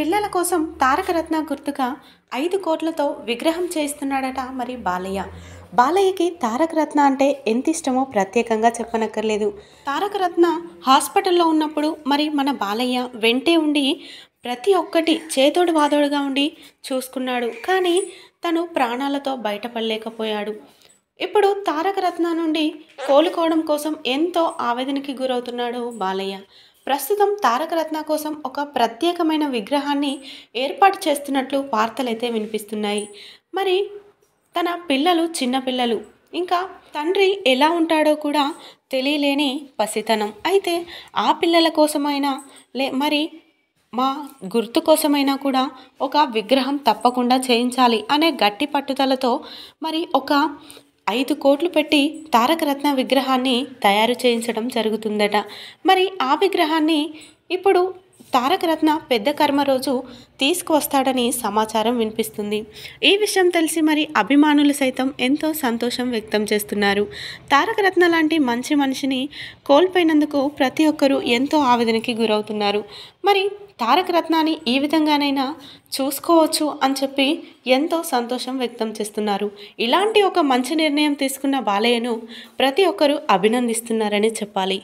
పిల్లల కోసం తారక రత్న గుర్తుగా ఐదు కోట్లతో విగ్రహం చేస్తున్నాడట మరి బాలయ్య బాలయ్యకి తారక రత్న అంటే ఎంత ఇష్టమో ప్రత్యేకంగా చెప్పనక్కర్లేదు తారక రత్న హాస్పిటల్లో ఉన్నప్పుడు మరి మన బాలయ్య వెంటే ఉండి ప్రతి ఒక్కటి చేతోడు వాదోడుగా ఉండి చూసుకున్నాడు కానీ తను ప్రాణాలతో బయటపడలేకపోయాడు ఇప్పుడు తారక రత్న నుండి కోలుకోవడం కోసం ఎంతో ఆవేదనకి గురవుతున్నాడు బాలయ్య ప్రస్తుతం తారకరత్న కోసం ఒక ప్రత్యేకమైన విగ్రహాన్ని ఏర్పాటు చేస్తున్నట్లు వార్తలైతే వినిపిస్తున్నాయి మరి తన పిల్లలు చిన్నపిల్లలు ఇంకా తండ్రి ఎలా ఉంటాడో కూడా తెలియలేని పసితనం అయితే ఆ పిల్లల కోసమైనా లే మరి మా గుర్తు కోసమైనా కూడా ఒక విగ్రహం తప్పకుండా చేయించాలి అనే గట్టి పట్టుదలతో మరి ఒక ఐదు కోట్లు పెట్టి తారకరత్న విగ్రహాన్ని తయారు చేయించడం జరుగుతుందట మరి ఆ విగ్రహాన్ని ఇప్పుడు తారకరత్న పెద్ద కర్మ రోజు తీసుకువస్తాడని సమాచారం వినిపిస్తుంది ఈ విషయం తెలిసి మరి అభిమానులు సైతం ఎంతో సంతోషం వ్యక్తం చేస్తున్నారు తారకరత్న లాంటి మంచి మనిషిని కోల్పోయినందుకు ప్రతి ఒక్కరూ ఎంతో ఆవేదనకి గురవుతున్నారు మరి తారకరత్నాన్ని ఈ విధంగానైనా చూసుకోవచ్చు అని చెప్పి ఎంతో సంతోషం వ్యక్తం చేస్తున్నారు ఇలాంటి ఒక మంచి నిర్ణయం తీసుకున్న బాలయ్యను ప్రతి ఒక్కరూ అభినందిస్తున్నారని చెప్పాలి